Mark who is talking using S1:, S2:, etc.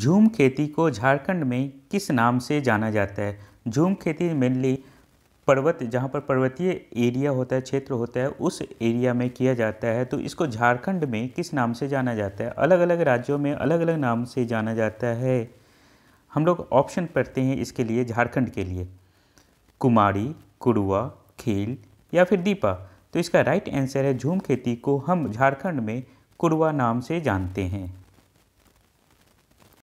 S1: झूम खेती को झारखंड में किस नाम से जाना जाता है झूम खेती मेनली पर्वत जहाँ पर पर्वतीय एरिया होता है क्षेत्र होता है उस एरिया में किया जाता है तो इसको झारखंड में किस नाम से जाना जाता है अलग अलग राज्यों में अलग अलग नाम से जाना जाता है हम लोग ऑप्शन पढ़ते हैं इसके लिए झारखंड के लिए कुमारी कुड़ुआ खेल या फिर दीपा तो इसका राइट आंसर है झूम खेती को हम झारखंड में कुड़वा नाम से जानते हैं